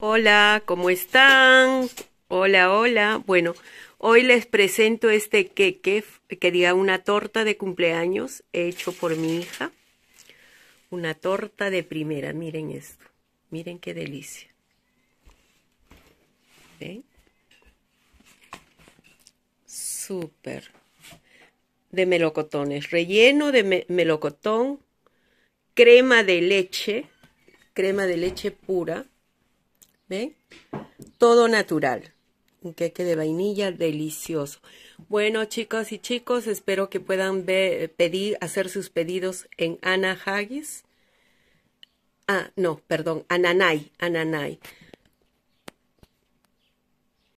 Hola, ¿cómo están? Hola, hola. Bueno, hoy les presento este queque, diga una torta de cumpleaños hecho por mi hija. Una torta de primera, miren esto. Miren qué delicia. ¿Ven? Súper. De melocotones, relleno de melocotón, crema de leche, crema de leche pura ¿Ven? Todo natural. Un queque de vainilla delicioso. Bueno, chicas y chicos, espero que puedan pedir, hacer sus pedidos en Ana Haggis. Ah, no, perdón, Ananay, Ananay.